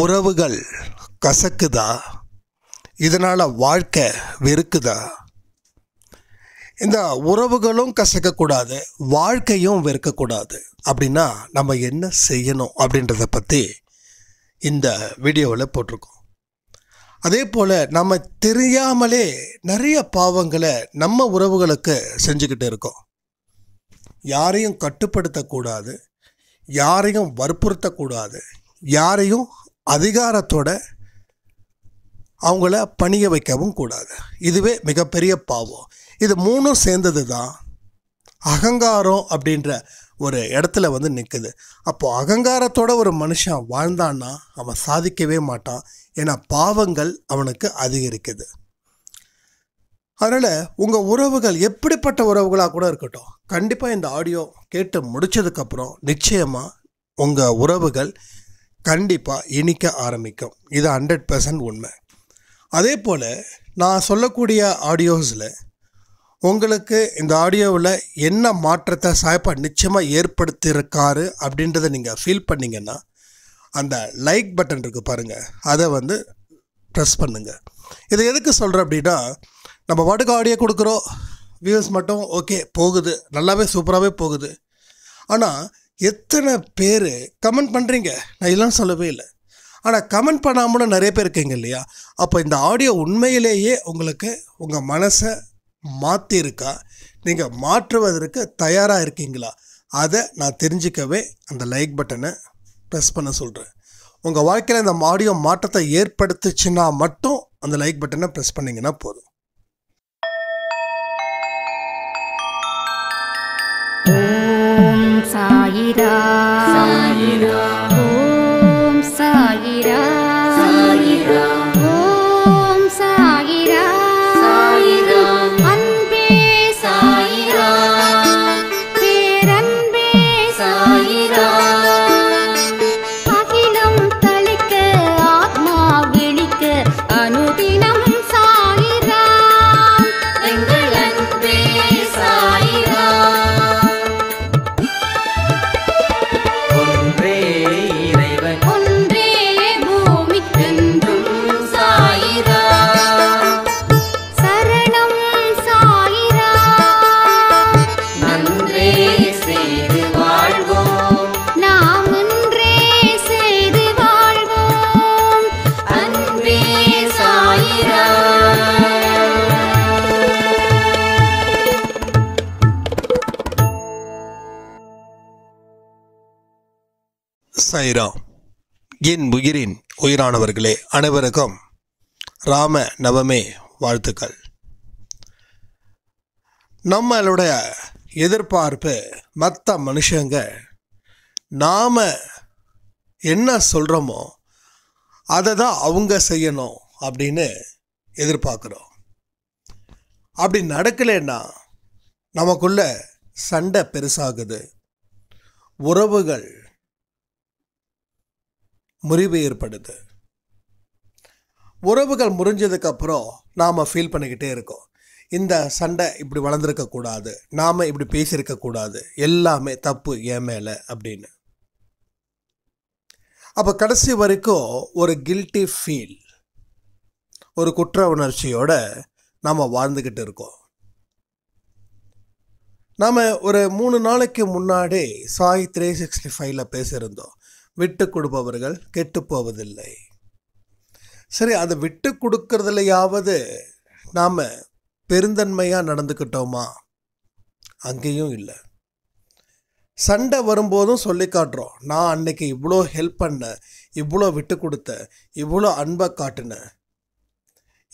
உறவுகள் கசக்குதா இதனால் வாழ்க்கை வெறுக்குதா இந்த உறவுகளும் கசக்கக்கூடாது வாழ்க்கையும் வெறுக்கக்கூடாது அப்படின்னா நம்ம என்ன செய்யணும் அப்படின்றத பற்றி இந்த வீடியோவில் போட்டிருக்கோம் அதே போல் நம்ம தெரியாமலே நிறைய பாவங்களை நம்ம உறவுகளுக்கு செஞ்சுக்கிட்டு இருக்கோம் யாரையும் கட்டுப்படுத்தக்கூடாது யாரையும் வற்புறுத்தக்கூடாது யாரையும் அதிகாரத்தோட அவங்கள பணிய வைக்கவும் கூடாது இதுவே மிகப்பெரிய பாவம் இது மூணும் சேர்ந்தது தான் அகங்காரம் அப்படின்ற ஒரு இடத்துல வந்து நிற்குது அப்போது அகங்காரத்தோட ஒரு மனுஷன் வாழ்ந்தான்னா அவன் சாதிக்கவே மாட்டான் ஏன்னா பாவங்கள் அவனுக்கு அதிகரிக்குது அதனால் உங்கள் உறவுகள் எப்படிப்பட்ட உறவுகளாக கூட இருக்கட்டும் கண்டிப்பாக இந்த ஆடியோ கேட்டு முடித்ததுக்கப்புறம் நிச்சயமாக உங்கள் உறவுகள் கண்டிப்பாக இனிக்க ஆரம்பிக்கும் இது ஹண்ட்ரட் பர்சன்ட் உண்மை அதே போல் நான் சொல்லக்கூடிய ஆடியோஸில் உங்களுக்கு இந்த ஆடியோவில் என்ன மாற்றத்தை சாய்ப்பா நிச்சயமாக ஏற்படுத்தியிருக்காரு அப்படின்றத நீங்கள் ஃபீல் பண்ணிங்கன்னா அந்த லைக் பட்டன் இருக்குது பாருங்கள் அதை வந்து ப்ரெஸ் பண்ணுங்கள் இதை எதுக்கு சொல்கிறேன் அப்படின்னா நம்ம பாட்டுக்கு ஆடியோ கொடுக்குறோம் வியூஸ் மட்டும் ஓகே போகுது நல்லாவே சூப்பராகவே போகுது ஆனால் எத்தனை பேர் கமெண்ட் பண்ணுறீங்க நான் இதெல்லாம் சொல்லவே இல்லை ஆனால் கமெண்ட் பண்ணாமல் நிறைய பேர் இருக்கீங்க இல்லையா அப்போ இந்த ஆடியோ உண்மையிலேயே உங்களுக்கு உங்கள் மனசை மாற்றிருக்கா நீங்கள் மாற்றுவதற்கு தயாராக இருக்கீங்களா அதை நான் தெரிஞ்சுக்கவே அந்த லைக் பட்டனை ப்ரெஸ் பண்ண சொல்கிறேன் உங்கள் வாழ்க்கையில் இந்த ஆடியோ மாற்றத்தை ஏற்படுத்துச்சுன்னா மட்டும் அந்த லைக் பட்டனை ப்ரெஸ் பண்ணிங்கன்னா போதும் Mm-hmm. ॐ सायिरा सायिरा சாய்ராம் என் உயிரின் உயிரானவர்களே அனைவருக்கும் ராம நவமே வாழ்த்துக்கள் நம்மளுடைய எதிர்பார்ப்பு மற்ற மனுஷங்க நாம் என்ன சொல்கிறோமோ அதை தான் அவங்க செய்யணும் அப்படின்னு எதிர்பார்க்குறோம் அப்படி நடக்கலைன்னா நமக்குள்ள சண்டை பெருசாகுது உறவுகள் முறிவு ஏற்படுது உறவுகள் முறிஞ்சதுக்கு அப்புறம் நாம் ஃபீல் பண்ணிக்கிட்டே இருக்கோம் இந்த சண்டை இப்படி வளர்ந்துருக்கக்கூடாது நாம் இப்படி பேசியிருக்கக்கூடாது எல்லாமே தப்பு ஏன் மேலே அப்படின்னு அப்போ கடைசி வரைக்கும் ஒரு கில்ட்டி ஃபீல் ஒரு குற்ற உணர்ச்சியோட நாம் வாழ்ந்துக்கிட்டு இருக்கோம் நாம் ஒரு மூணு நாளைக்கு முன்னாடி சாய் த்ரீ சிக்ஸ்டி ஃபைவ்ல பேசியிருந்தோம் விட்டு கொடுப்பவர்கள் கெட்டுப்போவதில்லை சரி அதை விட்டு கொடுக்கறதுலையாவது நாம் பெருந்தன்மையாக நடந்துக்கிட்டோமா அங்கேயும் இல்லை சண்டை வரும்போதும் சொல்லி காட்டுறோம் நான் அன்னைக்கு இவ்வளோ ஹெல்ப் பண்ணேன் இவ்வளோ விட்டு கொடுத்த இவ்வளோ அன்பை காட்டினேன்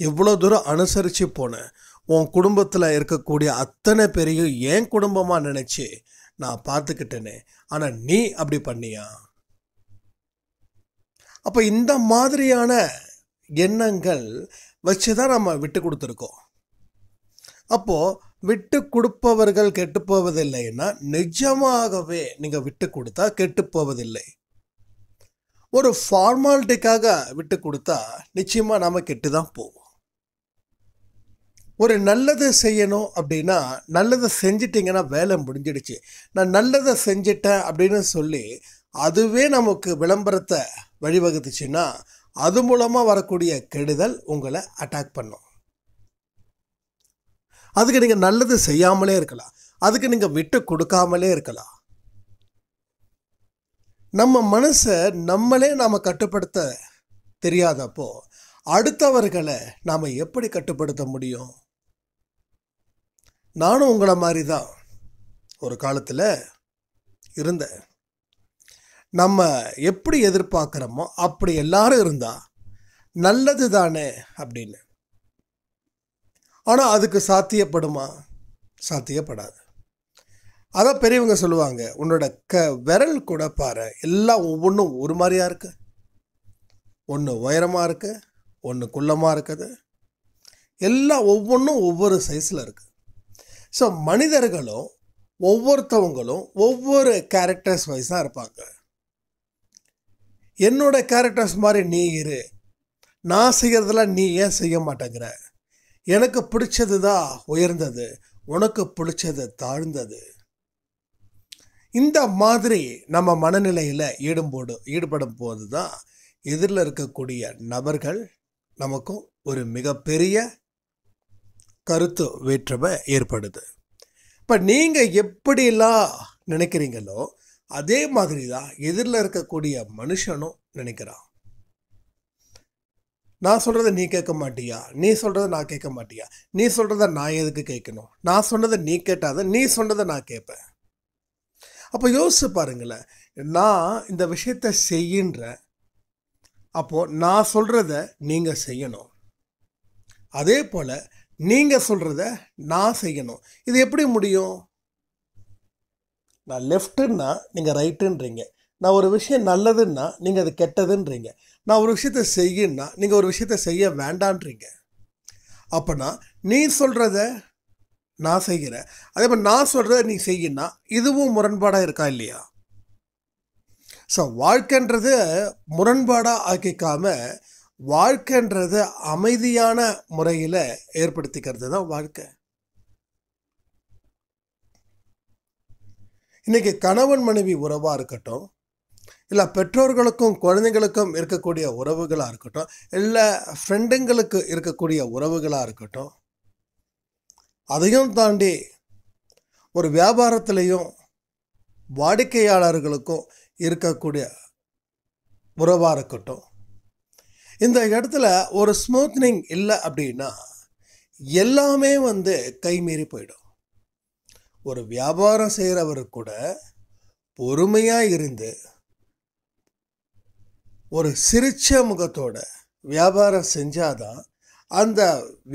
எவ்வளோ தூரம் அனுசரித்து போனேன் உன் குடும்பத்தில் இருக்கக்கூடிய அத்தனை பேரையும் ஏன் குடும்பமாக நினச்சி நான் பார்த்துக்கிட்டேனே ஆனால் நீ அப்படி பண்ணியா அப்போ இந்த மாதிரியான எண்ணங்கள் வச்சு தான் நம்ம விட்டு கொடுத்துருக்கோம் அப்போது விட்டு கொடுப்பவர்கள் கெட்டுப்போவதில்லைன்னா போவதில்லைன்னா நிஜமாகவே நீங்கள் விட்டு கொடுத்தா கெட்டு போவதில்லை ஒரு ஃபார்மாலிட்டிக்காக விட்டு கொடுத்தா நிச்சயமாக நாம் கெட்டு தான் போவோம் ஒரு நல்லதை செய்யணும் அப்படின்னா நல்லதை செஞ்சிட்டிங்கன்னா வேலை முடிஞ்சிடுச்சு நான் நல்லதை செஞ்சிட்டேன் அப்படின்னு சொல்லி அதுவே நமக்கு விளம்பரத்தை வழிவகுத்துச்சுன்னா அது மூலமாக வரக்கூடிய கெடுதல் உங்களை அட்டாக் பண்ணும் அதுக்கு நீங்கள் நல்லது செய்யாமலே இருக்கலாம் அதுக்கு நீங்கள் விட்டு கொடுக்காமலே இருக்கலாம் நம்ம மனசை நம்மளே நாம் கட்டுப்படுத்த தெரியாதப்போ அடுத்தவர்களை நாம் எப்படி கட்டுப்படுத்த முடியும் நானும் உங்களை மாதிரி தான் ஒரு காலத்தில் இருந்தேன் நம்ம எப்படி எதிர்பார்க்குறோமோ அப்படி எல்லாரும் இருந்தால் நல்லது தானே அப்படின்னு ஆனால் அதுக்கு சாத்தியப்படுமா சாத்தியப்படாது அதான் பெரியவங்க சொல்லுவாங்க உன்னோட க விரல் கூட பாரு எல்லாம் ஒவ்வொன்றும் ஒரு மாதிரியாக இருக்குது ஒன்று உயரமாக இருக்குது ஒன்று குள்ளமாக இருக்குது எல்லாம் ஒவ்வொன்றும் ஒவ்வொரு சைஸில் இருக்குது ஸோ மனிதர்களும் ஒவ்வொருத்தவங்களும் ஒவ்வொரு கேரக்டர்ஸ் வைஸாக இருப்பாங்க என்னோட கேரக்டர்ஸ் மாதிரி நீ இரு நான் செய்கிறதெல்லாம் நீ ஏன் செய்ய மாட்டேங்கிற எனக்கு பிடிச்சது தான் உயர்ந்தது உனக்கு பிடிச்சது தாழ்ந்தது இந்த மாதிரி நம்ம மனநிலையில் ஈடுபோடு ஈடுபடும் போது தான் எதிரில் இருக்கக்கூடிய நபர்கள் நமக்கும் ஒரு மிகப்பெரிய கருத்து வேற்றுமை ஏற்படுது இப்போ நீங்கள் எப்படிலாம் நினைக்கிறீங்களோ அதே மாதிரி தான் எதிரில் இருக்கக்கூடிய மனுஷனும் நினைக்கிறான் நான் சொல்கிறத நீ கேட்க மாட்டியா நீ சொல்கிறத நான் கேட்க மாட்டியா நீ சொல்கிறத நான் எதுக்கு கேட்கணும் நான் சொன்னதை நீ கேட்டாத நீ சொன்னதை நான் கேட்பேன் அப்போ யோசிச்சு பாருங்களேன் நான் இந்த விஷயத்த செய்யின்றேன் அப்போது நான் சொல்கிறத நீங்கள் செய்யணும் அதே போல் நீங்கள் சொல்கிறத நான் செய்யணும் இது எப்படி முடியும் நான் லெஃப்ட்டுன்னா நீங்கள் ரைட்டுன்றீங்க நான் ஒரு விஷயம் நல்லதுன்னா நீங்கள் அது கெட்டதுன்றீங்க நான் ஒரு விஷயத்த செய்யுன்னா நீங்கள் ஒரு விஷயத்த செய்ய வேண்டான்றீங்க அப்போனா நீ சொல்கிறத நான் செய்கிறேன் அதே மாதிரி நான் சொல்கிறத நீ செய்யினா இதுவும் முரண்பாடாக இருக்கா இல்லையா ஸோ வாழ்க்கைன்றது முரண்பாடாக ஆக்கிக்காமல் வாழ்க்கைன்றது அமைதியான முறையில் ஏற்படுத்திக்கிறது தான் வாழ்க்கை இன்றைக்கி கணவன் மனைவி உறவாக இருக்கட்டும் இல்லை பெற்றோர்களுக்கும் குழந்தைங்களுக்கும் இருக்கக்கூடிய உறவுகளாக இருக்கட்டும் இல்லை ஃப்ரெண்டுங்களுக்கு இருக்கக்கூடிய உறவுகளாக இருக்கட்டும் அதையும் தாண்டி ஒரு வியாபாரத்திலையும் வாடிக்கையாளர்களுக்கும் இருக்கக்கூடிய உறவாக இருக்கட்டும் இந்த இடத்துல ஒரு ஸ்மூத்னிங் இல்லை அப்படின்னா எல்லாமே வந்து கைமீறி போயிடும் ஒரு வியாபாரம் செய்கிறவர் கூட பொறுமையாக இருந்து ஒரு சிரிச்ச முகத்தோட வியாபாரம் செஞ்சாதான் அந்த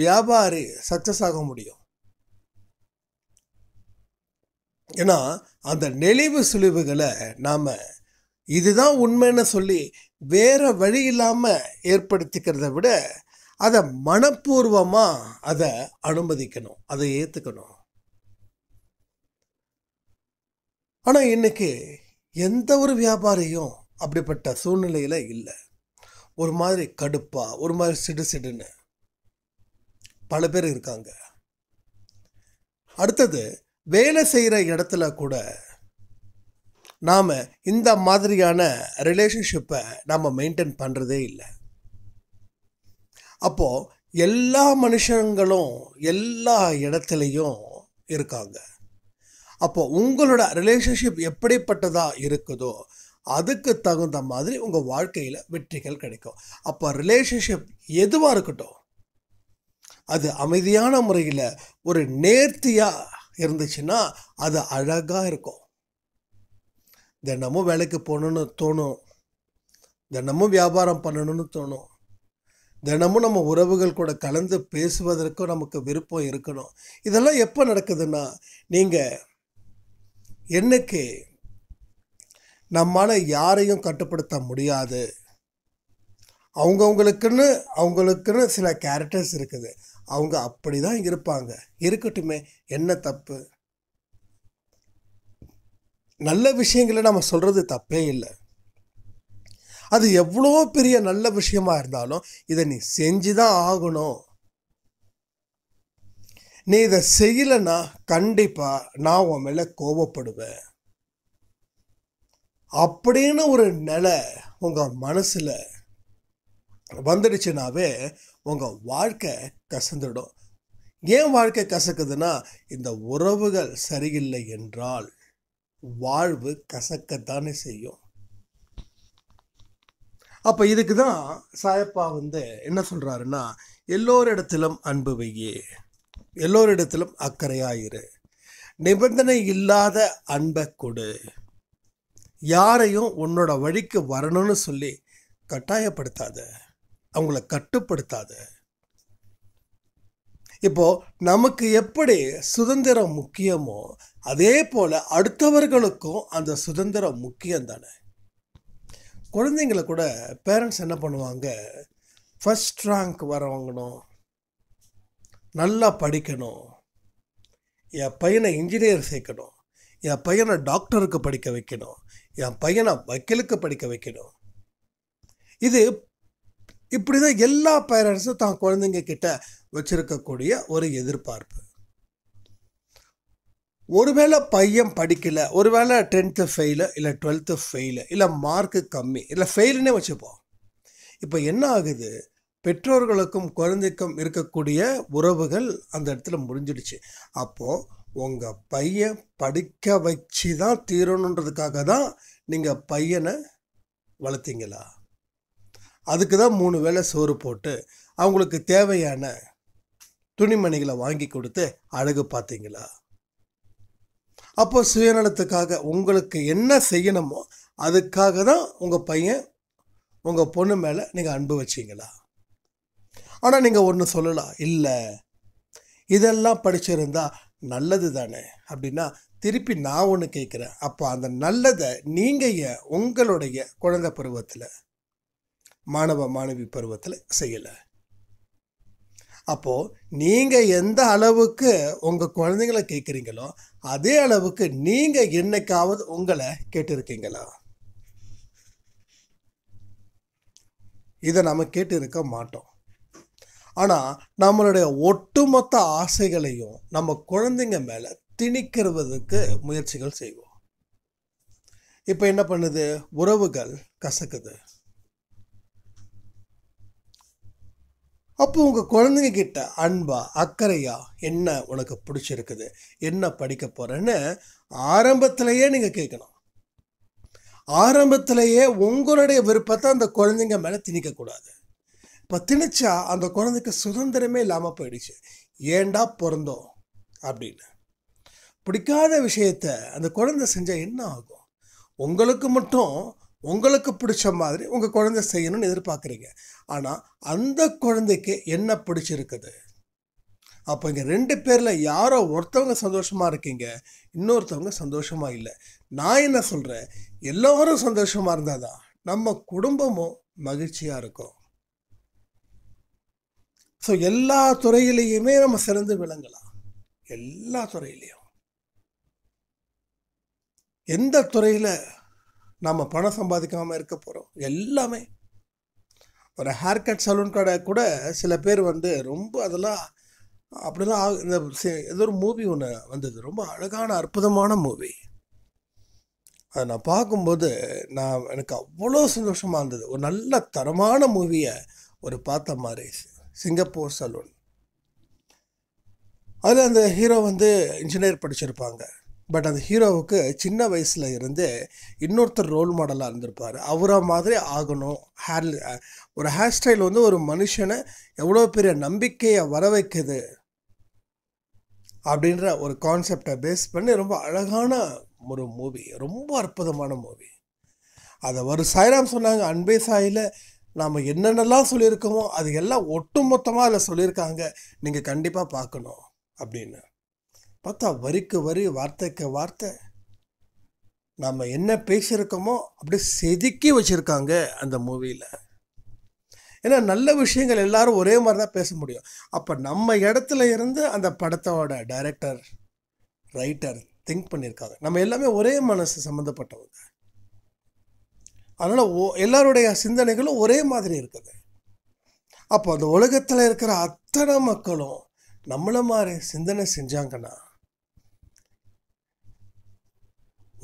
வியாபாரி சக்ஸஸ் ஆக முடியும் ஏன்னா அந்த நெளிவு சுழிவுகளை நாம் இதுதான் உண்மைன்னு சொல்லி வேறு வழி இல்லாமல் ஏற்படுத்திக்கிறத விட அதை மனப்பூர்வமாக அதை அனுமதிக்கணும் அதை ஏற்றுக்கணும் ஆனால் இன்றைக்கி எந்த ஒரு வியாபாரியும் அப்படிப்பட்ட சூழ்நிலையில் இல்லை ஒரு மாதிரி கடுப்பாக ஒரு மாதிரி சிடு சிடுன்னு பல பேர் இருக்காங்க அடுத்தது வேலை செய்கிற இடத்துல கூட நாம் இந்த மாதிரியான ரிலேஷன்ஷிப்பை நாம் மெயின்டைன் பண்ணுறதே இல்லை அப்போது எல்லா மனுஷங்களும் எல்லா இடத்துலையும் இருக்காங்க அப்போ உங்களோட ரிலேஷன்ஷிப் எப்படிப்பட்டதாக இருக்குதோ அதுக்கு தகுந்த மாதிரி உங்கள் வாழ்க்கையில் வெற்றிகள் கிடைக்கும் அப்போ ரிலேஷன்ஷிப் எதுவாக இருக்கட்டும் அது அமைதியான முறையில் ஒரு நேர்த்தியாக இருந்துச்சுன்னா அது அழகாக இருக்கும் தினமும் வேலைக்கு போகணுன்னு தோணும் தினமும் வியாபாரம் பண்ணணும்னு தோணும் தினமும் நம்ம உறவுகள் கூட கலந்து பேசுவதற்கும் நமக்கு விருப்பம் இருக்கணும் இதெல்லாம் எப்போ நடக்குதுன்னா நீங்கள் என்னைக்கு நம்மால் யாரையும் கட்டுப்படுத்த முடியாது அவங்கவுங்களுக்குன்னு அவங்களுக்குன்னு சில கேரக்டர்ஸ் இருக்குது அவங்க அப்படி தான் இருப்பாங்க இருக்கட்டுமே என்ன தப்பு நல்ல விஷயங்களை நம்ம சொல்கிறது தப்பே இல்லை அது எவ்வளோ பெரிய நல்ல விஷயமா இருந்தாலும் இதை நீ செஞ்சு தான் ஆகணும் நீ இதை செய்யலைன்னா கண்டிப்பாக நான் உன் மேலே கோபப்படுவேன் அப்படின்னு ஒரு நிலை உங்கள் மனசில் வந்துடுச்சுனாவே உங்கள் வாழ்க்கை கசந்துடும் ஏன் வாழ்க்கை கசக்குதுன்னா இந்த உறவுகள் சரியில்லை என்றால் வாழ்வு கசக்கத்தானே செய்யும் அப்போ இதுக்கு தான் சாயப்பா வந்து என்ன சொல்கிறாருன்னா எல்லோரிடத்திலும் அன்பு வையே எல்லோரிடத்திலும் அக்கறையாயிரு நிபந்தனை இல்லாத அன்பை கொடு யாரையும் உன்னோட வழிக்கு வரணும்னு சொல்லி கட்டாயப்படுத்தாத அவங்கள கட்டுப்படுத்தாத இப்போ நமக்கு எப்படி சுதந்திரம் முக்கியமோ அதே போல் அடுத்தவர்களுக்கும் அந்த சுதந்திரம் முக்கியம் தானே குழந்தைங்களை கூட பேரண்ட்ஸ் என்ன பண்ணுவாங்க ஃபஸ்ட் ரேங்க் வரவங்கணும் நல்லா படிக்கணும் என் பையனை இன்ஜினியர் சேர்க்கணும் என் பையனை டாக்டருக்கு படிக்க வைக்கணும் என் பையனை வக்கீலுக்கு படிக்க வைக்கணும் இது இப்படி தான் எல்லா பேரண்ட்ஸும் தான் குழந்தைங்க கிட்ட வச்சுருக்கக்கூடிய ஒரு எதிர்பார்ப்பு ஒருவேளை பையன் படிக்கலை ஒருவேளை டென்த்து ஃபெயிலு இல்லை டுவெல்த்து ஃபெயிலு இல்லை மார்க்கு கம்மி இல்லை ஃபெயிலுன்னே வச்சுப்போம் இப்போ என்ன ஆகுது பெற்றோர்களுக்கும் குழந்தைக்கும் இருக்கக்கூடிய உறவுகள் அந்த இடத்துல முடிஞ்சிடுச்சு அப்போது உங்கள் பையன் படிக்க வச்சு தான் தீரணுன்றதுக்காக தான் நீங்கள் பையனை வளர்த்தீங்களா அதுக்கு தான் மூணு வேளை சோறு போட்டு அவங்களுக்கு தேவையான துணிமணிகளை வாங்கி கொடுத்து அழகு பார்த்தீங்களா அப்போ சுயநலத்துக்காக உங்களுக்கு என்ன செய்யணுமோ அதுக்காக தான் உங்கள் பையன் உங்கள் பொண்ணு மேலே நீங்கள் அன்பு வச்சிங்களா ஆனால் நீங்கள் ஒன்று சொல்லலாம் இல்லை இதெல்லாம் படிச்சிருந்தா நல்லது தானே அப்படின்னா திருப்பி நான் ஒன்று கேட்குறேன் அப்போ அந்த நல்லதை நீங்கள் ஏன் உங்களுடைய குழந்தை பருவத்தில் மாணவ மாணவி பருவத்தில் செய்யலை அப்போது நீங்கள் எந்த அளவுக்கு உங்கள் குழந்தைங்களை கேட்குறீங்களோ அதே அளவுக்கு நீங்கள் என்னைக்காவது உங்களை கேட்டிருக்கீங்களா இதை நம்ம கேட்டு இருக்க மாட்டோம் ஆனால் நம்மளுடைய ஒட்டுமொத்த ஆசைகளையும் நம்ம குழந்தைங்க மேலே திணிக்கிறதுக்கு முயற்சிகள் செய்வோம் இப்போ என்ன பண்ணுது உறவுகள் கசக்குது அப்போ உங்கள் குழந்தைங்க கிட்ட அன்பா அக்கறையா என்ன உனக்கு பிடிச்சிருக்குது என்ன படிக்க போகிறேன்னு ஆரம்பத்திலேயே நீங்கள் கேட்கணும் ஆரம்பத்திலேயே உங்களுடைய விருப்பத்தை அந்த குழந்தைங்க மேலே திணிக்கக்கூடாது இப்போ திணிச்சா அந்த குழந்தைக்கு சுதந்திரமே இல்லாமல் போயிடுச்சு ஏண்டா பிறந்தோம் அப்படின்னு பிடிக்காத விஷயத்த அந்த குழந்தை செஞ்சால் என்ன ஆகும் உங்களுக்கு மட்டும் உங்களுக்கு பிடிச்ச மாதிரி உங்கள் குழந்தை செய்யணும்னு எதிர்பார்க்குறீங்க ஆனால் அந்த குழந்தைக்கு என்ன பிடிச்சிருக்குது அப்போ இங்கே ரெண்டு பேரில் யாரோ ஒருத்தவங்க சந்தோஷமாக இருக்கீங்க இன்னொருத்தவங்க சந்தோஷமாக இல்லை நான் என்ன சொல்கிறேன் எல்லோரும் சந்தோஷமாக இருந்தால் தான் நம்ம குடும்பமும் மகிழ்ச்சியாக இருக்கும் ஸோ எல்லா துறையிலையுமே நம்ம சிறந்து விளங்கலாம் எல்லா துறையிலையும் எந்த துறையில் நம்ம பணம் சம்பாதிக்காமல் இருக்க போகிறோம் எல்லாமே ஒரு ஹேர் கட் சலூன் கடை கூட சில பேர் வந்து ரொம்ப அதெல்லாம் அப்படிலாம் இந்த ஏதோ ஒரு மூவி ஒன்று வந்தது ரொம்ப அழகான அற்புதமான மூவி அதை நான் பார்க்கும்போது நான் எனக்கு அவ்வளோ சந்தோஷமாக இருந்தது ஒரு நல்ல தரமான மூவியை ஒரு பார்த்த மாதிரி சிங்கப்பூர் சலூன் அதில் அந்த ஹீரோ வந்து இன்ஜினியர் படிச்சிருப்பாங்க பட் அந்த ஹீரோவுக்கு சின்ன வயசில் இருந்து இன்னொருத்தர் ரோல் மாடலாக இருந்திருப்பார் அவரை மாதிரி ஆகணும் ஹேர் ஒரு ஹேர் ஸ்டைல் வந்து ஒரு மனுஷனை எவ்வளோ பெரிய நம்பிக்கையை வர வைக்குது அப்படின்ற ஒரு கான்செப்டை பேஸ் பண்ணி ரொம்ப அழகான ஒரு மூவி ரொம்ப அற்புதமான மூவி அதை ஒரு சாய்ராம் சொன்னாங்க அன்பே சாயில் நாம் என்னென்னலாம் சொல்லியிருக்கோமோ அது எல்லாம் ஒட்டுமொத்தமாக அதில் சொல்லியிருக்காங்க நீங்கள் கண்டிப்பாக பார்க்கணும் அப்படின்னு பார்த்தா வரிக்கு வரி வார்த்தைக்கு வார்த்தை நாம் என்ன பேசியிருக்கோமோ அப்படியே செதுக்கி வச்சுருக்காங்க அந்த மூவியில் ஏன்னா நல்ல விஷயங்கள் எல்லாரும் ஒரே மாதிரி தான் பேச முடியும் அப்போ நம்ம இடத்துல இருந்து அந்த படத்தோட டைரக்டர் ரைட்டர் திங்க் பண்ணியிருக்காங்க நம்ம எல்லாமே ஒரே மனசு சம்மந்தப்பட்டவங்க அதனால் ஓ எல்லாருடைய சிந்தனைகளும் ஒரே மாதிரி இருக்குது அப்போ அந்த உலகத்தில் இருக்கிற அத்தனை மக்களும் நம்மளை மாதிரி சிந்தனை செஞ்சாங்கன்னா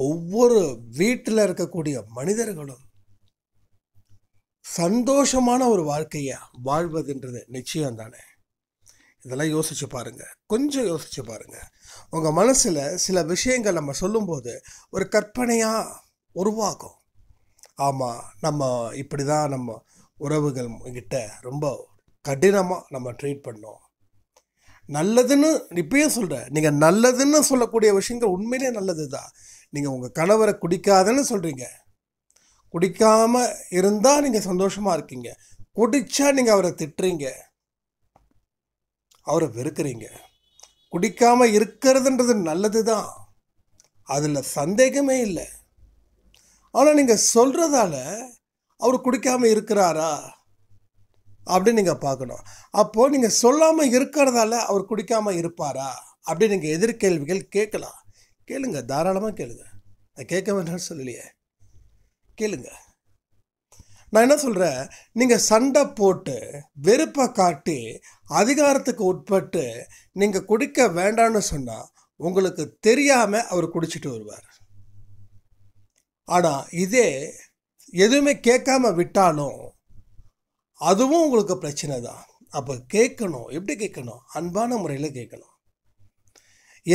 ஒவ்வொரு வீட்டில் இருக்கக்கூடிய மனிதர்களும் சந்தோஷமான ஒரு வாழ்க்கையை வாழ்வதுன்றது நிச்சயம் தானே இதெல்லாம் யோசிச்சு பாருங்கள் கொஞ்சம் யோசிச்சு பாருங்க உங்கள் மனசில் சில விஷயங்கள் நம்ம சொல்லும்போது ஒரு கற்பனையாக உருவாகும் ஆமாம் நம்ம இப்படி தான் நம்ம உறவுகள் கிட்ட ரொம்ப கடினமாக நம்ம ட்ரீட் பண்ணோம் நல்லதுன்னு இப்பயும் சொல்கிறேன் நீங்கள் நல்லதுன்னு சொல்லக்கூடிய விஷயங்கள் உண்மையிலே நல்லது தான் நீங்கள் உங்கள் கணவரை குடிக்காதன்னு சொல்கிறீங்க குடிக்காமல் இருந்தால் நீங்கள் சந்தோஷமாக இருக்கீங்க குடித்தா நீங்கள் அவரை திட்டுறீங்க அவரை வெறுக்கிறீங்க குடிக்காமல் இருக்கிறதுன்றது நல்லது தான் அதில் சந்தேகமே இல்லை ஆனால் நீங்கள் சொல்கிறதால அவர் குடிக்காமல் இருக்கிறாரா அப்படின்னு நீங்கள் பார்க்கணும் அப்போது நீங்கள் சொல்லாமல் இருக்கிறதால அவர் குடிக்காமல் இருப்பாரா அப்படின்னு நீங்கள் எதிர்கேள்விகள் கேட்கலாம் கேளுங்க தாராளமாக கேளுங்க நான் கேட்க வேண்டாம் சொல்லலையே கேளுங்க நான் என்ன சொல்கிறேன் நீங்கள் சண்டை போட்டு வெறுப்பை காட்டி அதிகாரத்துக்கு உட்பட்டு நீங்கள் குடிக்க வேண்டாம்னு சொன்னால் உங்களுக்கு தெரியாமல் அவர் குடிச்சிட்டு வருவார் ஆனால் இதே எதுவுமே கேட்காம விட்டாலும் அதுவும் உங்களுக்கு பிரச்சனை தான் அப்போ கேட்கணும் எப்படி கேட்கணும் அன்பான முறையில் கேட்கணும்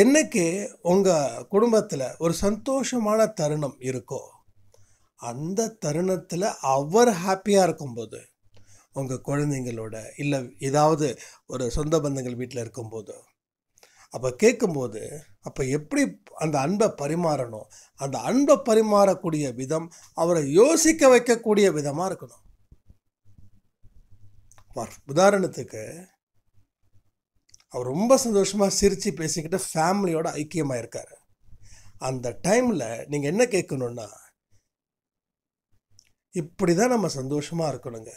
என்னைக்கு உங்கள் குடும்பத்தில் ஒரு சந்தோஷமான தருணம் இருக்கோ அந்த தருணத்தில் அவர் ஹாப்பியாக இருக்கும்போது உங்கள் குழந்தைங்களோட இல்லை ஏதாவது ஒரு சொந்த பந்தங்கள் வீட்டில் இருக்கும்போது அப்போ கேட்கும்போது அப்போ எப்படி அந்த அன்பை பரிமாறணும் அந்த அன்பை பரிமாறக்கூடிய விதம் அவரை யோசிக்க வைக்கக்கூடிய விதமாக இருக்கணும் உதாரணத்துக்கு அவர் ரொம்ப சந்தோஷமாக சிரித்து பேசிக்கிட்டு ஃபேமிலியோட ஐக்கியமாக இருக்கார் அந்த டைமில் நீங்கள் என்ன கேட்கணுன்னா இப்படி தான் நம்ம சந்தோஷமாக இருக்கணுங்க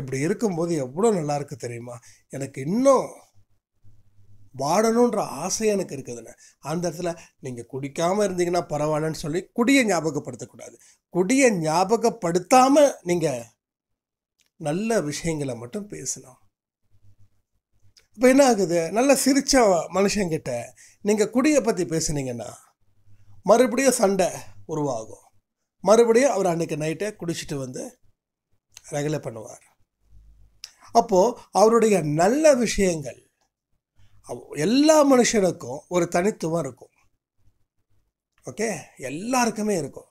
இப்படி இருக்கும்போது எவ்வளோ நல்லா இருக்குது தெரியுமா எனக்கு இன்னும் வாடணுன்ற ஆசை எனக்கு இருக்குதுன்னு அந்த இடத்துல நீங்கள் குடிக்காமல் இருந்தீங்கன்னா பரவாயில்லன்னு சொல்லி குடியை ஞாபகப்படுத்தக்கூடாது குடியை ஞாபகப்படுத்தாமல் நீங்கள் நல்ல விஷயங்களை மட்டும் பேசலாம் இப்போ என்ன ஆகுது நல்லா சிரித்த மனுஷங்கிட்ட நீங்கள் குடியை பற்றி பேசுனீங்கன்னா மறுபடியும் சண்டை உருவாகும் மறுபடியும் அவர் அன்றைக்கி நைட்டை குடிச்சிட்டு வந்து ரெகுலேட் பண்ணுவார் அப்போது அவருடைய நல்ல விஷயங்கள் எல்லா மனுஷனுக்கும் ஒரு தனித்துவம் இருக்கும் ஓகே எல்லாருக்குமே இருக்கும்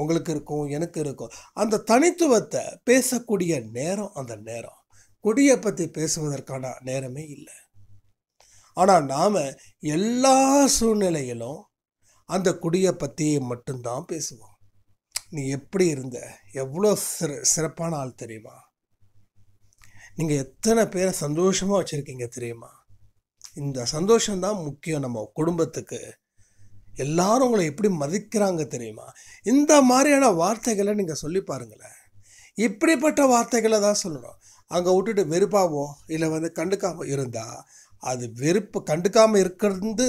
உங்களுக்கு இருக்கும் எனக்கு இருக்கும் அந்த தனித்துவத்தை பேசக்கூடிய நேரம் அந்த நேரம் கொடியை பற்றி பேசுவதற்கான நேரமே இல்லை ஆனால் நாம் எல்லா சூழ்நிலையிலும் அந்த குடியை பற்றி மட்டும்தான் பேசுவோம் நீ எப்படி இருந்த எவ்வளோ சிற சிறப்பான ஆள் தெரியுமா நீங்கள் எத்தனை பேரை சந்தோஷமாக வச்சுருக்கீங்க தெரியுமா இந்த சந்தோஷம்தான் முக்கியம் நம்ம குடும்பத்துக்கு எல்லாரும் உங்களை எப்படி மதிக்கிறாங்க தெரியுமா இந்த மாதிரியான வார்த்தைகளை நீங்கள் சொல்லி பாருங்களேன் இப்படிப்பட்ட வார்த்தைகளை தான் சொல்லணும் அங்கே விட்டுட்டு வெறுப்பாவோ இல்லை வந்து கண்டுக்காமல் இருந்தால் அது வெறுப்பு கண்டுக்காமல் இருக்கிறது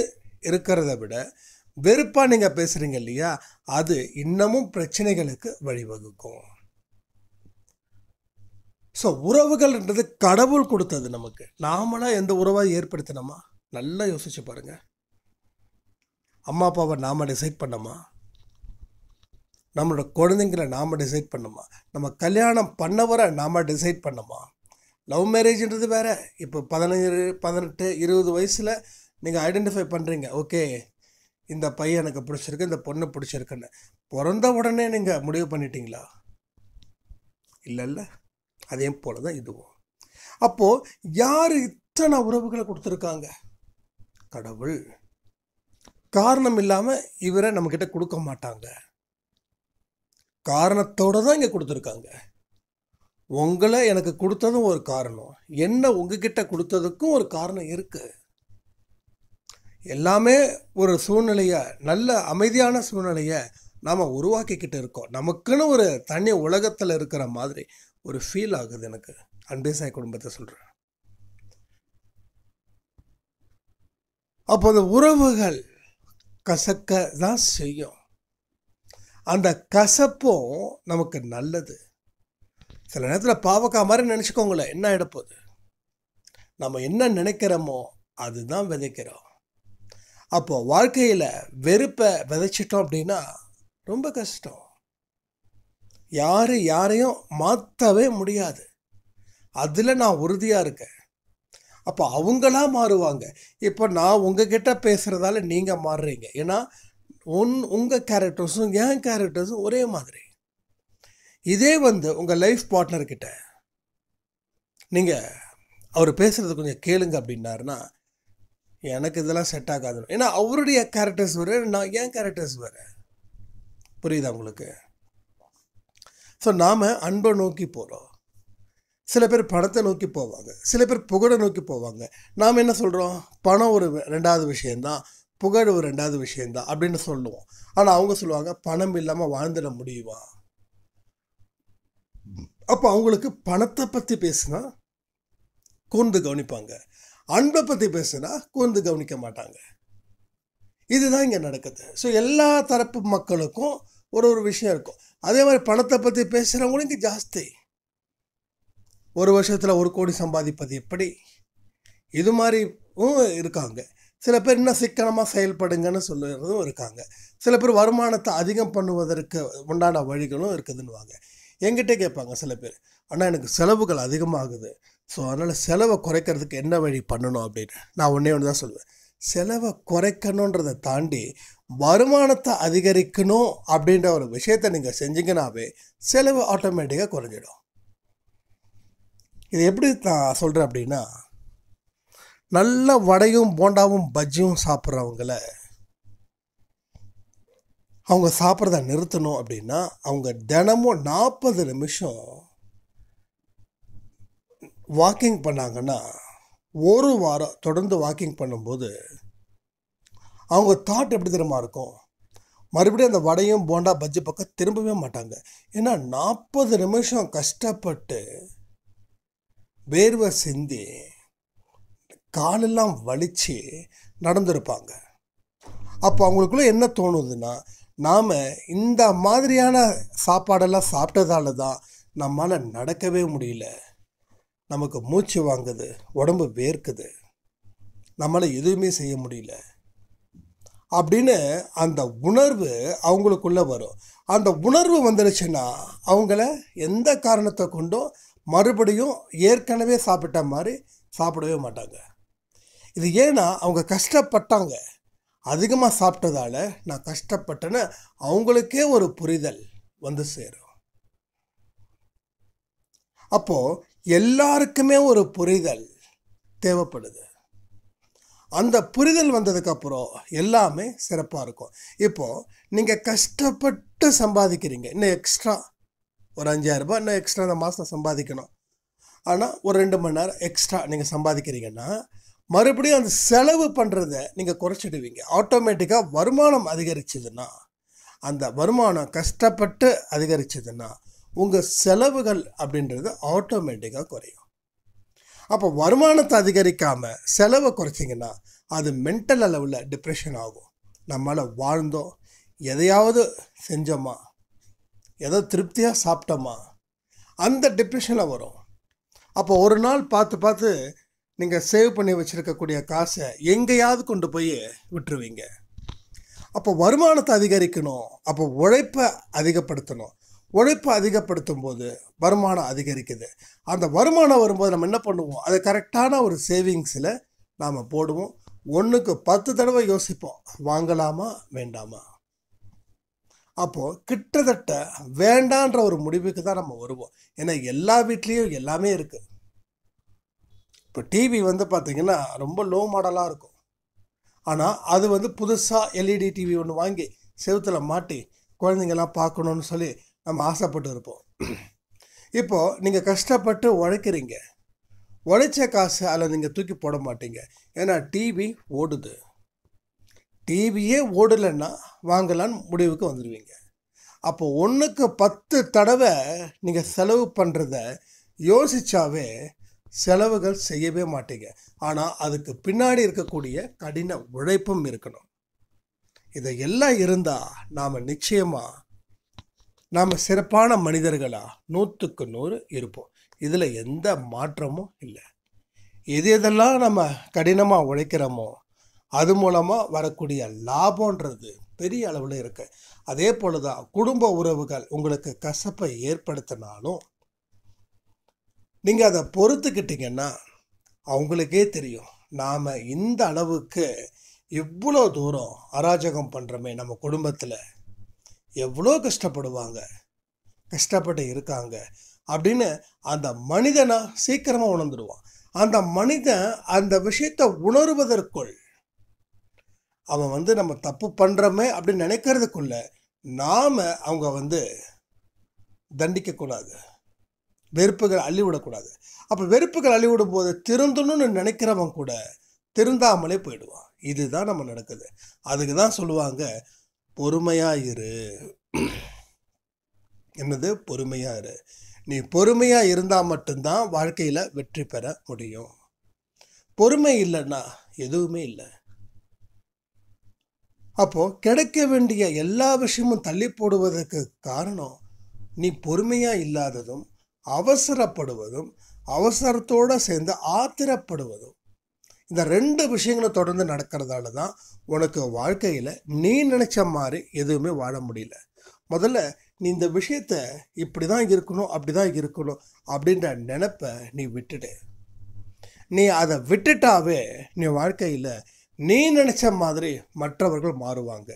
இருக்கிறத விட வெறுப்பாக நீங்கள் பேசுகிறீங்க இல்லையா அது இன்னமும் பிரச்சனைகளுக்கு வழிவகுக்கும் ஸோ உறவுகள்ன்றது கடவுள் கொடுத்தது நமக்கு நாமளாக எந்த உறவாக ஏற்படுத்தினோமா நல்லா யோசிச்சு பாருங்கள் அம்மா அப்பாவை நாம் டிசைட் பண்ணோமா நம்மளோட குழந்தைங்களை நாம் டிசைட் பண்ணோமா நம்ம கல்யாணம் பண்ண வர நாம் டிசைட் பண்ணோமா லவ் மேரேஜ்ன்றது வேறு இப்போ பதினஞ்சு பதினெட்டு இருபது வயசில் நீங்கள் ஐடென்டிஃபை பண்ணுறீங்க ஓகே இந்த பையன் எனக்கு பிடிச்சிருக்கு இந்த பொண்ணு பிடிச்சிருக்குன்னு பிறந்த உடனே நீங்கள் முடிவு பண்ணிட்டீங்களா இல்லைல்ல அதே போல் தான் இதுவும் அப்போது யார் இத்தனை உறவுகளை கொடுத்துருக்காங்க கடவுள் காரணம் இல்லாமல் இவரை நம்மக்கிட்ட கொடுக்க மாட்டாங்க காரணத்தோடு தான் இங்கே கொடுத்துருக்காங்க உங்களை எனக்கு கொடுத்ததும் ஒரு காரணம் என்ன உங்ககிட்ட கொடுத்ததுக்கும் ஒரு காரணம் இருக்குது எல்லாமே ஒரு சூழ்நிலையை நல்ல அமைதியான சூழ்நிலையை நாம் உருவாக்கிக்கிட்டு இருக்கோம் நமக்குன்னு ஒரு தனி உலகத்தில் இருக்கிற மாதிரி ஒரு ஃபீல் ஆகுது எனக்கு அன்பே சாய் குடும்பத்தை சொல்கிறேன் அப்போ அந்த உறவுகள் கசக்க தான் செய்யும் அந்த கசப்பும் நமக்கு நல்லது சில நேரத்தில் பாவக்கா மாதிரி நினச்சிக்கோங்களேன் என்ன ஆகிடப்போகுது நம்ம என்ன நினைக்கிறோமோ அதுதான் விதைக்கிறோம் அப்போது வாழ்க்கையில் வெறுப்பை விதைச்சிட்டோம் அப்படின்னா ரொம்ப கஷ்டம் யார் யாரையும் மாற்றவே முடியாது அதில் நான் உறுதியாக இருக்கேன் அப்போ அவங்களா மாறுவாங்க இப்போ நான் உங்ககிட்ட பேசுகிறதால நீங்கள் மாறுறீங்க ஏன்னா உன் உங்கள் கேரக்டர்ஸும் என் கேரக்டர்ஸும் ஒரே மாதிரி இதே வந்து உங்கள் லைஃப் பார்ட்னர்கிட்ட நீங்கள் அவர் பேசுகிறது கொஞ்சம் கேளுங்க அப்படின்னாருன்னா எனக்கு இதெல்லாம் செட் ஆகாது ஏன்னா அவருடைய கேரக்டர்ஸ் வேறு நான் என் கேரக்டர்ஸ் வேறு புரியுதா உங்களுக்கு ஸோ நாம் அன்பை நோக்கி போகிறோம் சில பேர் பணத்தை நோக்கி போவாங்க சில பேர் புகழை நோக்கி போவாங்க நாம் என்ன சொல்கிறோம் பணம் ஒரு ரெண்டாவது விஷயந்தான் புகழ் ஒரு ரெண்டாவது விஷயந்தான் அப்படின்னு சொல்லுவோம் ஆனால் அவங்க சொல்லுவாங்க பணம் இல்லாமல் வாழ்ந்துட முடியுமா அப்போ அவங்களுக்கு பணத்தை பற்றி பேசுனா கூர்ந்து கவனிப்பாங்க அன்பை பற்றி பேசுனா கூர்ந்து கவனிக்க மாட்டாங்க இதுதான் இங்கே நடக்குது ஸோ எல்லா தரப்பு மக்களுக்கும் ஒரு ஒரு விஷயம் இருக்கும் அதே மாதிரி பணத்தை பற்றி பேசுகிறவங்களும் இங்கே ஜாஸ்தி ஒரு வருஷத்தில் ஒரு கோடி சம்பாதிப்பது எப்படி இது மாதிரியும் இருக்காங்க சில பேர் இன்னும் சிக்கனமாக செயல்படுங்கன்னு சொல்லுறதும் இருக்காங்க சில பேர் வருமானத்தை அதிகம் பண்ணுவதற்கு உண்டான வழிகளும் இருக்குதுன்னுவாங்க என்கிட்ட கேட்பாங்க சில பேர் ஆனால் எனக்கு செலவுகள் அதிகமாகுது ஸோ அதனால் செலவை குறைக்கிறதுக்கு என்ன வழி பண்ணணும் அப்படின்னு நான் ஒன்றே ஒன்று தான் சொல்லுவேன் செலவை குறைக்கணுன்றதை தாண்டி வருமானத்தை அதிகரிக்கணும் அப்படின்ற ஒரு விஷயத்தை நீங்கள் செஞ்சிங்கனாவே செலவு ஆட்டோமேட்டிக்காக குறைஞ்சிடும் இது எப்படி நான் சொல்கிறேன் அப்படின்னா நல்ல வடையும் போண்டாவும் பஜ்ஜியும் சாப்பிட்றவங்கள அவங்க சாப்பிட்றத நிறுத்தணும் அப்படின்னா அவங்க தினமும் நாற்பது நிமிஷம் வாக்கிங் பண்ணாங்கன்னா ஒரு வாரம் தொடர்ந்து வாக்கிங் பண்ணும்போது அவங்க தாட் எப்படி தெரியுமா இருக்கும் மறுபடியும் அந்த வடையும் போண்டா பஜ்ஜி பக்கம் திரும்பவே மாட்டாங்க ஏன்னா நாற்பது நிமிஷம் கஷ்டப்பட்டு வேர்வை சிந்தி காலெல்லாம் வலித்து நடந்திருப்பாங்க அப்போ அவங்களுக்குள்ளே என்ன தோணுதுன்னா நாம் இந்த மாதிரியான சாப்பாடெல்லாம் சாப்பிட்டதால தான் நம்மால் நடக்கவே முடியல நமக்கு மூச்சு வாங்குது உடம்பு வேர்க்குது நம்மளால் எதுவுமே செய்ய முடியல அப்படின்னு அந்த உணர்வு அவங்களுக்குள்ளே வரும் அந்த உணர்வு வந்துடுச்சுன்னா அவங்கள எந்த காரணத்தை கொண்டும் மறுபடியும் ஏற்கனவே சாப்பிட்ட மாதிரி சாப்பிடவே மாட்டாங்க இது ஏன்னா அவங்க கஷ்டப்பட்டாங்க அதிகமாக சாப்பிட்டதால் நான் கஷ்டப்பட்டேன்னு அவங்களுக்கே ஒரு புரிதல் வந்து சேரும் அப்போது எல்லாருக்குமே ஒரு புரிதல் தேவைப்படுது அந்த புரிதல் வந்ததுக்கப்புறம் எல்லாமே சிறப்பாக இருக்கும் இப்போது நீங்கள் கஷ்டப்பட்டு சம்பாதிக்கிறீங்க இன்னும் எக்ஸ்ட்ரா ஒரு அஞ்சாயிரரூபா இன்னும் எக்ஸ்ட்ரா இந்த மாதம் சம்பாதிக்கணும் ஆனால் ஒரு ரெண்டு மணி நேரம் எக்ஸ்ட்ரா நீங்கள் சம்பாதிக்கிறீங்கன்னா மறுபடியும் அந்த செலவு பண்ணுறத நீங்கள் குறைச்சிடுவீங்க ஆட்டோமேட்டிக்காக வருமானம் அதிகரிச்சதுன்னா அந்த வருமானம் கஷ்டப்பட்டு அதிகரிச்சதுன்னா உங்கள் செலவுகள் அப்படின்றது ஆட்டோமேட்டிக்காக குறையும் அப்போ வருமானத்தை அதிகரிக்காமல் செலவை குறைச்சிங்கன்னா அது மென்டல் அளவில் டிப்ரெஷன் ஆகும் நம்மளால் வாழ்ந்தோம் எதையாவது செஞ்சோமா எதோ திருப்தியாக சாப்பிட்டோமா அந்த டிப்ரெஷனில் வரும் அப்போ ஒரு நாள் பார்த்து பார்த்து நீங்கள் சேவ் பண்ணி வச்சுருக்கக்கூடிய காசை எங்கேயாவது கொண்டு போய் விட்டுருவீங்க அப்போ வருமானத்தை அதிகரிக்கணும் அப்போ உழைப்பை அதிகப்படுத்தணும் உழைப்பு அதிகப்படுத்தும் போது வருமானம் அதிகரிக்குது அந்த வருமானம் வரும்போது நம்ம என்ன பண்ணுவோம் அது கரெக்டான ஒரு சேவிங்ஸில் நாம் போடுவோம் ஒன்றுக்கு பத்து தடவை யோசிப்போம் வாங்கலாமா வேண்டாமா அப்போது கிட்டத்தட்ட வேண்டான்ற ஒரு முடிவுக்கு தான் நம்ம வருவோம் ஏன்னா எல்லா வீட்லேயும் எல்லாமே இருக்குது இப்போ டிவி வந்து பார்த்திங்கன்னா ரொம்ப லோ மாடலாக இருக்கும் ஆனால் அது வந்து புதுசாக எல்இடி டிவி e ஒன்று வாங்கி செவத்தில் மாட்டி குழந்தைங்கள்லாம் பார்க்கணுன்னு சொல்லி நம்ம ஆசைப்பட்டு இருப்போம் இப்போது நீங்கள் கஷ்டப்பட்டு உழைக்கிறீங்க உழைச்ச காசு அதில் நீங்கள் தூக்கி போட மாட்டீங்க ஏன்னா டிவி ஓடுது டிவியே ஓடலைன்னா வாங்கலான்னு முடிவுக்கு வந்துடுவீங்க அப்போ ஒன்றுக்கு பத்து தடவை நீங்கள் செலவு பண்ணுறத யோசித்தாவே செலவுகள் செய்யவே மாட்டீங்க ஆனால் அதுக்கு பின்னாடி இருக்கக்கூடிய கடின உழைப்பும் இருக்கணும் இதை எல்லாம் இருந்தால் நாம் நிச்சயமாக நாம் சிறப்பான மனிதர்களாக நூற்றுக்கு நூறு இருப்போம் இதில் எந்த மாற்றமும் இல்லை எது எதெல்லாம் நம்ம கடினமாக உழைக்கிறோமோ அது மூலமாக வரக்கூடிய லாபன்றது பெரிய அளவில் இருக்குது அதே போல் தான் குடும்ப உறவுகள் உங்களுக்கு கசப்பை ஏற்படுத்தினாலும் நீங்கள் அதை பொறுத்துக்கிட்டிங்கன்னா அவங்களுக்கே தெரியும் நாம் இந்த அளவுக்கு இவ்வளோ தூரம் அராஜகம் பண்ணுறோமே நம்ம குடும்பத்தில் எவ்வளோ கஷ்டப்படுவாங்க கஷ்டப்பட்டு இருக்காங்க அப்படின்னு அந்த மனிதனை சீக்கிரமாக உணர்ந்துடுவான் அந்த மனிதன் அந்த விஷயத்தை உணர்வதற்குள் அவன் வந்து நம்ம தப்பு பண்ணுறோமே அப்படின்னு நினைக்கிறதுக்குள்ள நாம் அவங்க வந்து தண்டிக்கக்கூடாது வெறுப்புகள் அள்ளிவிடக்கூடாது அப்போ வெறுப்புகள் அள்ளிவிடும் போது திருந்தணும்னு நினைக்கிறவன் கூட திருந்தாமலே போயிடுவான் இதுதான் நம்ம நடக்குது அதுக்கு தான் சொல்லுவாங்க பொறுமையாக இரு என்னது பொறுமையாக இரு நீ பொறுமையாக இருந்தால் மட்டும்தான் வாழ்க்கையில் வெற்றி பெற முடியும் பொறுமை இல்லைன்னா எதுவுமே இல்லை அப்போது கிடைக்க வேண்டிய எல்லா விஷயமும் தள்ளி போடுவதற்கு காரணம் நீ பொறுமையாக இல்லாததும் அவசரப்படுவதும் அவசரத்தோடு சேர்ந்து ஆத்திரப்படுவதும் இந்த ரெண்டு விஷயங்களும் தொடர்ந்து நடக்கிறதால தான் உனக்கு வாழ்க்கையில் நீ நினச்ச மாதிரி எதுவுமே வாழ முடியல முதல்ல நீ இந்த விஷயத்த இப்படி தான் இருக்கணும் அப்படி தான் இருக்கணும் அப்படின்ற நினப்பை நீ விட்டுடு நீ அதை விட்டுட்டாவே நீ வாழ்க்கையில் நீ நினச்ச மாதிரி மற்றவர்கள் மாறுவாங்க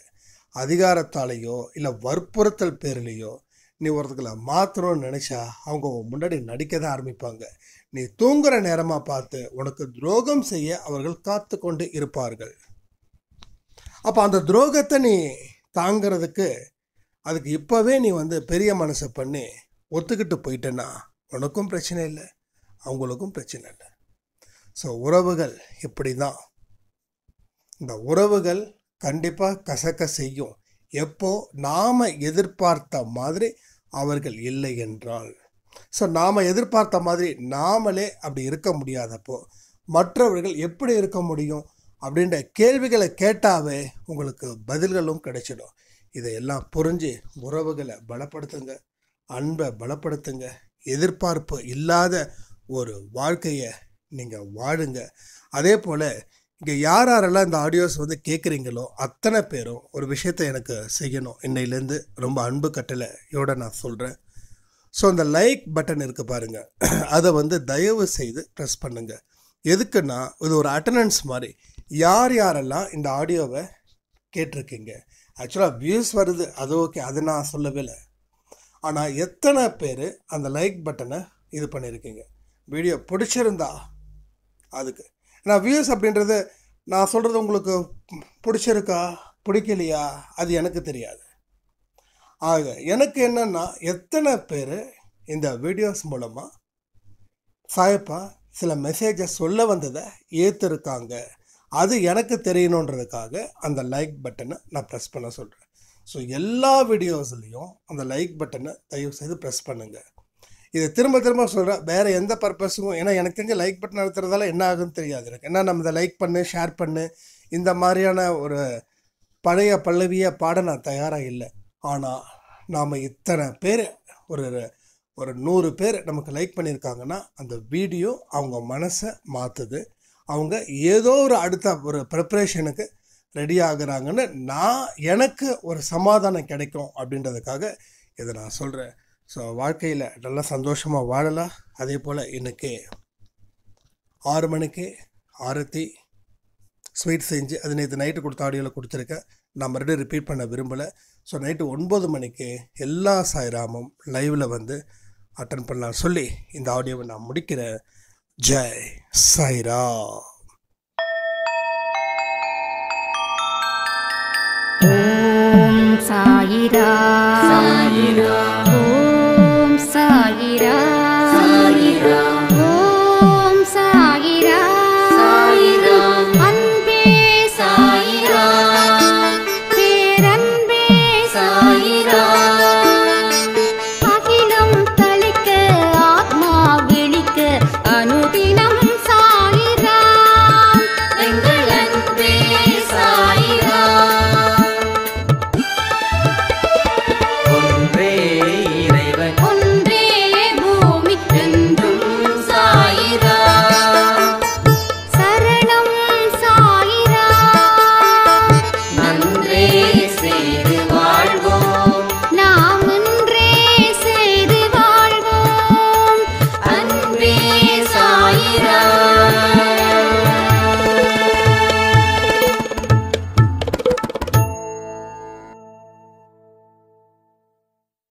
அதிகாரத்தாலேயோ இல்லை வற்புறுத்தல் பேர்லேயோ நீ ஒருத்தங்களை மாற்றணும்னு நினச்சா அவங்க முன்னாடி நடிக்க தான் ஆரம்பிப்பாங்க நீ தூங்குற நேரமாக பார்த்து உனக்கு துரோகம் செய்ய அவர்கள் காத்து கொண்டு இருப்பார்கள் அப்போ அந்த துரோகத்தை நீ தாங்கிறதுக்கு அதுக்கு இப்போவே நீ வந்து பெரிய மனசை பண்ணி ஒத்துக்கிட்டு போயிட்டேன்னா உனக்கும் பிரச்சனை இல்லை அவங்களுக்கும் பிரச்சனை இல்லை ஸோ உறவுகள் இப்படி தான் இந்த உறவுகள் கண்டிப்பாக கசக்க செய்யும் எப்போ நாம் எதிர்பார்த்த மாதிரி அவர்கள் இல்லை என்றால் ஸோ நாம் எதிர்பார்த்த மாதிரி நாமளே அப்படி இருக்க முடியாதப்போ மற்றவர்கள் எப்படி இருக்க முடியும் அப்படின்ற கேள்விகளை கேட்டாவே உங்களுக்கு பதில்களும் கிடைச்சிடும் இதையெல்லாம் புரிஞ்சு உறவுகளை பலப்படுத்துங்க அன்பை பலப்படுத்துங்க எதிர்பார்ப்பு இல்லாத ஒரு வாழ்க்கையை நீங்கள் வாழுங்க அதே போல் இங்கே யார் யாரெல்லாம் இந்த ஆடியோஸ் வந்து கேட்குறீங்களோ அத்தனை பேரும் ஒரு விஷயத்தை எனக்கு செய்யணும் இன்னையிலேருந்து ரொம்ப அன்பு கட்டளையோட நான் சொல்கிறேன் ஸோ அந்த லைக் பட்டன் இருக்குது பாருங்கள் அதை வந்து தயவு செய்து ப்ரெஸ் பண்ணுங்கள் எதுக்குன்னா இது ஒரு அட்டண்டன்ஸ் மாதிரி யார் யாரெல்லாம் இந்த ஆடியோவை கேட்டிருக்கீங்க ஆக்சுவலாக வியூஸ் வருது அது ஓகே அது நான் சொல்லவே இல்லை ஆனால் எத்தனை பேர் அந்த லைக் பட்டனை இது பண்ணியிருக்கீங்க வீடியோ பிடிச்சிருந்தா அதுக்கு ஏன்னா வியூஸ் அப்படின்றது நான் சொல்கிறது உங்களுக்கு பிடிச்சிருக்கா பிடிக்கலையா அது எனக்கு தெரியாது ஆக எனக்கு என்னென்னா எத்தனை பேர் இந்த வீடியோஸ் மூலமாக சாயப்பா சில மெசேஜை சொல்ல வந்ததை ஏற்றுருக்காங்க அது எனக்கு தெரியணுன்றதுக்காக அந்த லைக் பட்டனை நான் ப்ரெஸ் பண்ண சொல்கிறேன் ஸோ எல்லா வீடியோஸ்லேயும் அந்த லைக் பட்டனை தயவு செய்து ப்ரெஸ் பண்ணுங்கள் இதை திரும்ப திரும்ப சொல்கிறேன் வேறு எந்த பர்பஸுக்கும் ஏன்னா எனக்கு தெரிஞ்ச லைக் பட்டன் நடத்துறதால என்ன ஆகுன்னு தெரியாது எனக்கு ஏன்னா நம்ம இதை லைக் பண்ணு ஷேர் பண்ணு இந்த மாதிரியான ஒரு பழைய பல்லவிய பாட நான் தயாராக இல்லை ஆனால் நாம் இத்தனை பேர் ஒரு ஒரு நூறு பேர் நமக்கு லைக் பண்ணியிருக்காங்கன்னா அந்த வீடியோ அவங்க மனசை மாற்றுது அவங்க ஏதோ ஒரு அடுத்த ஒரு ப்ரிப்ரேஷனுக்கு ரெடி ஆகுறாங்கன்னு நான் எனக்கு ஒரு சமாதானம் கிடைக்கும் அப்படின்றதுக்காக இதை நான் சொல்கிறேன் ஸோ வாழ்க்கையில் நல்லா சந்தோஷமாக வாழலாம் அதே போல் இன்றைக்கி ஆறு மணிக்கு ஆரத்தி ஸ்வீட் செஞ்சு அது நேற்று நைட்டு கொடுத்த ஆடியோவில் கொடுத்துருக்கேன் நான் மறுபடியும் ரிப்பீட் பண்ண விரும்பலை ஸோ நைட்டு ஒன்பது மணிக்கு எல்லா சாய்ராமும் லைவில் வந்து அட்டன் பண்ணலாம் சொல்லி இந்த ஆடியோவை நான் முடிக்கிறேன் ஜெய் சாய்ரா ஓம் சாயிரா சாயிரா